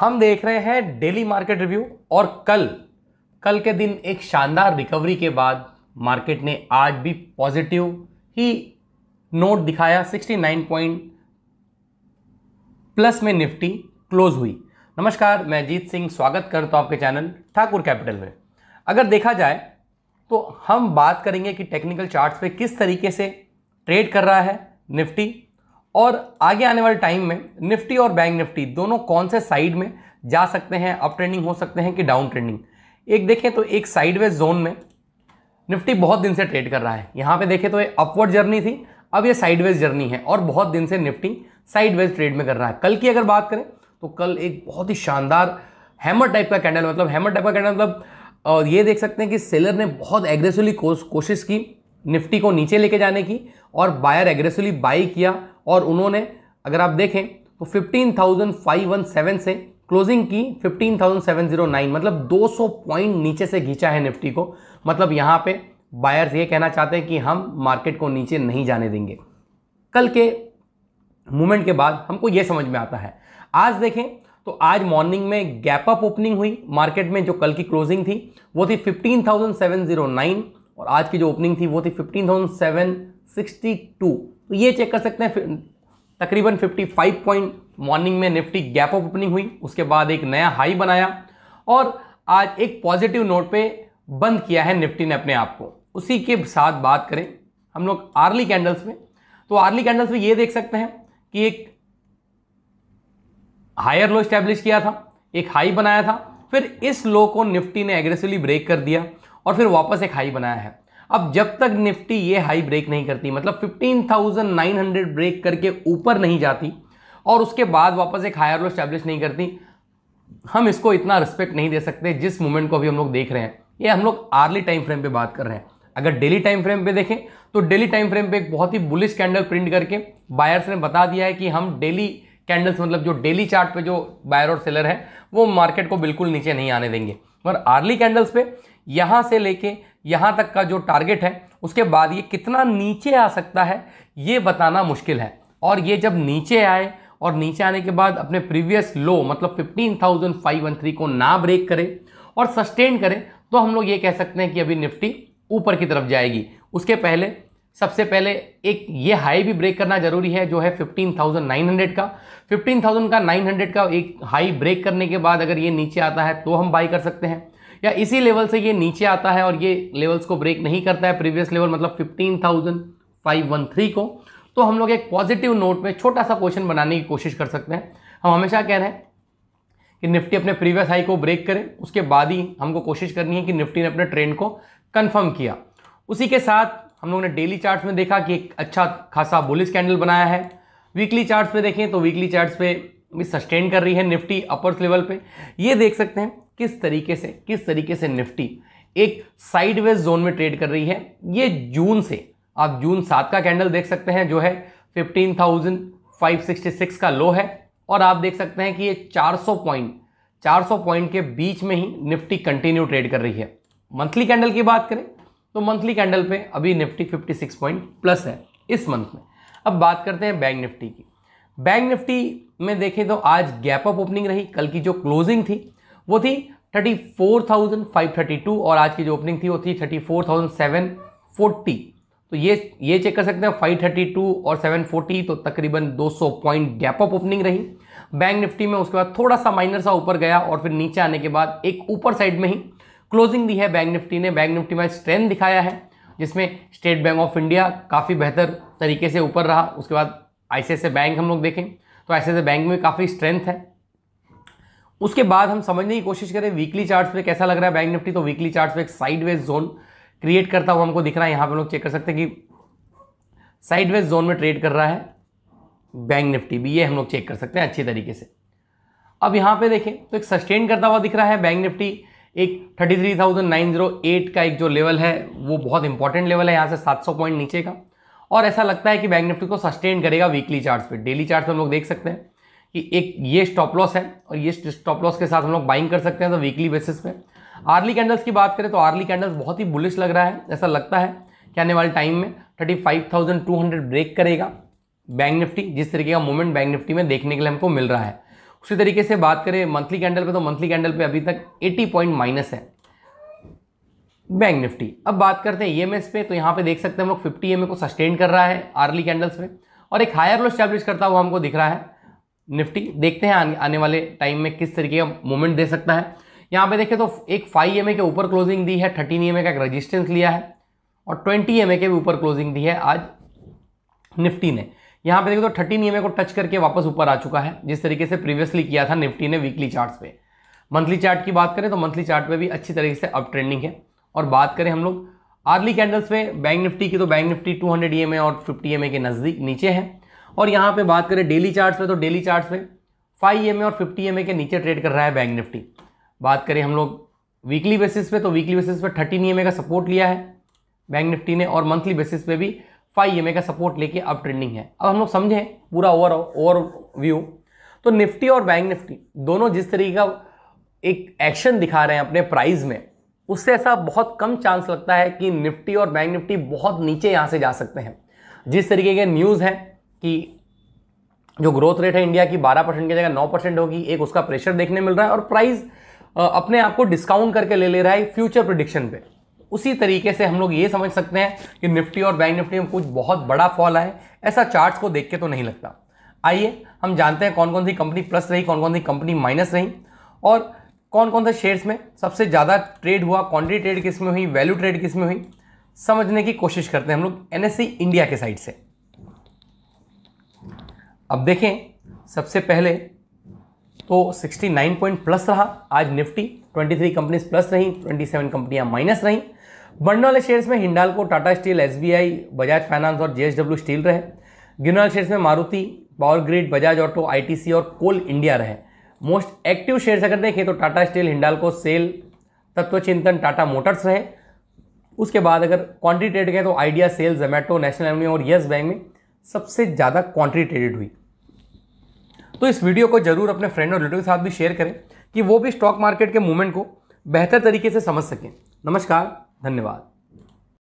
हम देख रहे हैं डेली मार्केट रिव्यू और कल कल के दिन एक शानदार रिकवरी के बाद मार्केट ने आज भी पॉजिटिव ही नोट दिखाया 69 पॉइंट प्लस में निफ्टी क्लोज हुई नमस्कार मैं जीत सिंह स्वागत करता हूँ आपके चैनल ठाकुर कैपिटल में अगर देखा जाए तो हम बात करेंगे कि टेक्निकल चार्ट्स पे किस तरीके से ट्रेड कर रहा है निफ्टी और आगे आने वाले टाइम में निफ्टी और बैंक निफ्टी दोनों कौन से साइड में जा सकते हैं अप ट्रेंडिंग हो सकते हैं कि डाउन ट्रेंडिंग एक देखें तो एक साइडवेज जोन में निफ्टी बहुत दिन से ट्रेड कर रहा है यहाँ पे देखें तो ये अपवर्ड जर्नी थी अब ये साइडवेज जर्नी है और बहुत दिन से निफ्टी साइडवेज ट्रेड में कर रहा है कल की अगर बात करें तो कल एक बहुत ही शानदार हैमर टाइप का कैंडल मतलब हैमर टाइप का कैंडल मतलब और ये देख सकते हैं कि सेलर ने बहुत एग्रेसिवली कोशिश की निफ्टी को नीचे लेके जाने की और बायर एग्रेसिवली बाई किया और उन्होंने अगर आप देखें तो 15,517 से क्लोजिंग की 15,709 मतलब 200 पॉइंट नीचे से घींचा है निफ्टी को मतलब यहाँ पे बायर्स ये कहना चाहते हैं कि हम मार्केट को नीचे नहीं जाने देंगे कल के मूवमेंट के बाद हमको ये समझ में आता है आज देखें तो आज मॉर्निंग में गैप अप ओपनिंग हुई मार्केट में जो कल की क्लोजिंग थी वो थी 15,709 और आज की जो ओपनिंग थी वो थी 15,762 तो ये चेक कर सकते हैं तकरीबन 55 पॉइंट मॉर्निंग में निफ्टी गैप ऑफ ओपनिंग हुई उसके बाद एक नया हाई बनाया और आज एक पॉजिटिव नोट पे बंद किया है निफ्टी ने अपने आप को उसी के साथ बात करें हम लोग आर्ली कैंडल्स में तो आर्ली कैंडल्स में ये देख सकते हैं कि एक हायर लो स्टैब्लिश किया था एक हाई बनाया था फिर इस लो को निफ्टी ने एग्रेसिवली ब्रेक कर दिया और फिर वापस एक हाई बनाया है अब जब तक निफ्टी ये हाई ब्रेक नहीं करती मतलब 15,900 ब्रेक करके ऊपर नहीं जाती और उसके बाद वापस एक हायर लो स्टैब्लिश नहीं करती हम इसको इतना रिस्पेक्ट नहीं दे सकते जिस मूवमेंट को अभी हम लोग देख रहे हैं ये हम लोग आर्ली टाइम फ्रेम पे बात कर रहे हैं अगर डेली टाइम फ्रेम पे देखें तो डेली टाइम फ्रेम पे एक बहुत ही बुलिस कैंडल प्रिंट करके बायर्स ने बता दिया है कि हम डेली कैंडल्स मतलब जो डेली चार्ट पे जो बायर और सेलर है वो मार्केट को बिल्कुल नीचे नहीं आने देंगे पर आर्ली कैंडल्स पे यहाँ से लेके यहाँ तक का जो टारगेट है उसके बाद ये कितना नीचे आ सकता है ये बताना मुश्किल है और ये जब नीचे आए और नीचे आने के बाद अपने प्रीवियस लो मतलब 15,513 को ना ब्रेक करे और सस्टेन करें तो हम लोग ये कह सकते हैं कि अभी निफ्टी ऊपर की तरफ जाएगी उसके पहले सबसे पहले एक ये हाई भी ब्रेक करना जरूरी है जो है 15,900 का 15,000 का 900 का एक हाई ब्रेक करने के बाद अगर ये नीचे आता है तो हम बाई कर सकते हैं या इसी लेवल से ये नीचे आता है और ये लेवल्स को ब्रेक नहीं करता है प्रीवियस लेवल मतलब fifteen thousand five one three को तो हम लोग एक पॉजिटिव नोट में छोटा सा क्वेश्चन बनाने की कोशिश कर सकते हैं हम हमेशा कह रहे हैं कि निफ्टी अपने प्रीवियस हाई को ब्रेक करें उसके बाद ही हमको कोशिश करनी है कि निफ्टी ने अपने ट्रेंड को कन्फर्म किया उसी के साथ हम लोगों ने डेली चार्ट में देखा कि एक अच्छा खासा बुलिस कैंडल बनाया है वीकली चार्ट्स पे देखें तो वीकली चार्ट्स पे सस्टेन कर रही है निफ्टी अपर्स लेवल पे ये देख सकते हैं किस तरीके से किस तरीके से निफ्टी एक साइडवेज जोन में ट्रेड कर रही है ये जून से आप जून सात का कैंडल देख सकते हैं जो है 15,566 का लो है और आप देख सकते हैं कि ये 400 पॉइंट 400 पॉइंट के बीच में ही निफ्टी कंटिन्यू ट्रेड कर रही है मंथली कैंडल की बात करें तो मंथली कैंडल पे अभी निफ्टी 56 पॉइंट प्लस है इस मंथ में अब बात करते हैं बैंक निफ्टी की बैंक निफ्टी में देखें तो आज गैप अप ओपनिंग रही कल की जो क्लोजिंग थी वो थी 34,532 और आज की जो ओपनिंग थी वो थी 34,740 तो ये ये चेक कर सकते हैं 532 और 740 तो तकरीबन 200 पॉइंट गैप अप ओपनिंग रही बैंक निफ्टी में उसके बाद थोड़ा सा माइनर सा ऊपर गया और फिर नीचे आने के बाद एक ऊपर साइड में ही क्लोजिंग दी है बैंक निफ्टी ने बैंक निफ्टी में स्ट्रेंथ दिखाया है जिसमें स्टेट बैंक ऑफ इंडिया काफ़ी बेहतर तरीके से ऊपर रहा उसके बाद आई बैंक हम लोग देखें तो ऐसे बैंक में काफ़ी स्ट्रेंथ है उसके बाद हम समझने की कोशिश करें वीकली चार्ट्स पे कैसा लग रहा है बैंक निफ्टी तो वीकली चार्ट्स पे एक साइडवेज जोन क्रिएट करता हुआ हमको दिख रहा है यहाँ पे लोग चेक कर सकते हैं कि साइडवेज जोन में ट्रेड कर रहा है बैंक निफ्टी भी ये हम लोग चेक कर सकते हैं अच्छे तरीके से अब यहाँ पे देखें तो एक सस्टेन करता हुआ दिख रहा है बैंक निफ्टी एक थर्टी का एक जो लेवल है वो बहुत इंपॉर्टेंट लेवल है यहाँ से सात पॉइंट नीचे का और ऐसा लगता है कि बैंक निफ्टी को सस्टेन करेगा वीकली चार्ट पे डेली चार्ट पे हम लोग देख सकते हैं कि एक ये स्टॉप लॉस है और ये स्टॉप लॉस के साथ हम लोग बाइंग कर सकते हैं तो वीकली बेसिस पे आर्ली कैंडल्स की बात करें तो आर्ली कैंडल्स बहुत ही बुलिश लग रहा है ऐसा लगता है कि आने वाले टाइम में 35,200 ब्रेक करेगा बैंक निफ्टी जिस तरीके का मूवमेंट बैंक निफ्टी में देखने के लिए हमको मिल रहा है उसी तरीके से बात करें मंथली कैंडल पर तो मंथली कैंडल पर अभी तक एटी पॉइंट माइनस है बैंक निफ्टी अब बात करते हैं ई e पे तो यहाँ पे देख सकते हैं हम लोग फिफ्टी एम e को सस्टेन कर रहा है आर्ली कैंडल्स पे और एक हायर लो स्टैब्लिश करता हुआ हमको दिख रहा है निफ्टी देखते हैं आने वाले टाइम में किस तरीके का मूवमेंट दे सकता है यहाँ पे देखें तो एक फाइव एम e के ऊपर क्लोजिंग दी है थर्टीन एम का एक रजिस्टेंस लिया है और ट्वेंटी एम के भी ऊपर क्लोजिंग दी है आज निफ्टी ने यहाँ पे देखो तो थर्टीन ई को टच करके वापस ऊपर आ चुका है जिस तरीके से प्रीवियसली किया था निफ्टी ने वीकली चार्ट्स पे मंथली चार्ट की बात करें तो मंथली चार्ट पे भी अच्छी तरीके से अप ट्रेंडिंग है और बात करें हम लोग आर्ली कैंडल्स में बैंक निफ्टी की तो बैंक निफ्टी 200 हंड्रेड ई और 50 ई e के नज़दीक नीचे है और यहाँ पे बात करें डेली चार्ट्स में तो डेली चार्ट्स में 5 ई e और 50 ई e के नीचे ट्रेड कर रहा है बैंक निफ्टी बात करें हम लोग वीकली बेसिस पे तो वीकली बेसिस पे थर्टीन ई का सपोर्ट लिया है बैंक निफ्टी ने और मंथली बेसिस पे भी फाइव ई का सपोर्ट लेके अब ट्रेंडिंग है अब हम लोग समझें पूरा ओवर ओवर व्यू तो निफ्टी और बैंक निफ्टी दोनों जिस तरीके का एक एक्शन दिखा रहे हैं अपने प्राइस में उससे ऐसा बहुत कम चांस लगता है कि निफ्टी और बैंक निफ्टी बहुत नीचे यहाँ से जा सकते हैं जिस तरीके के न्यूज़ हैं कि जो ग्रोथ रेट है इंडिया की 12 परसेंट की जगह 9 परसेंट होगी एक उसका प्रेशर देखने मिल रहा है और प्राइस अपने आप को डिस्काउंट करके ले ले रहा है फ्यूचर प्रोडिक्शन पे उसी तरीके से हम लोग ये समझ सकते हैं कि निफ्टी और बैंक निफ्टी में कुछ बहुत बड़ा फॉल आए ऐसा चार्ट्स को देख के तो नहीं लगता आइए हम जानते हैं कौन कौन सी कंपनी प्लस रही कौन कौन सी कंपनी माइनस रही और कौन कौन से शेयर्स में सबसे ज़्यादा ट्रेड हुआ क्वान्टिटी ट्रेड किस में हुई वैल्यू ट्रेड किस में हुई समझने की कोशिश करते हैं हम लोग एन इंडिया e के साइड से अब देखें सबसे पहले तो 69 पॉइंट प्लस रहा आज निफ्टी 23 कंपनीज प्लस रहीं 27 कंपनियां माइनस रहीं बढ़ने वाले शेयर्स में Hindalco Tata Steel SBI Bajaj Finance और जेएसडब्ल्यू स्टील रहे गिरने वाले शेयर्स में Maruti Power Grid Bajaj Auto ITC और कोल इंडिया रहे मोस्ट एक्टिव शेयर्स अगर देखें तो टाटा स्टील हिंडालको सेल तत्व चिंतन टाटा मोटर्स रहे उसके बाद अगर क्वान्टिटी ट्रेड गए तो Idea Cell Zomato National Avenue और येस बैंक में सबसे ज़्यादा क्वान्टिटी ट्रेडेड हुई तो इस वीडियो को जरूर अपने फ्रेंड और रिलेटिव के साथ भी शेयर करें कि वो भी स्टॉक मार्केट के मूवमेंट को बेहतर तरीके से समझ सकें नमस्कार धन्यवाद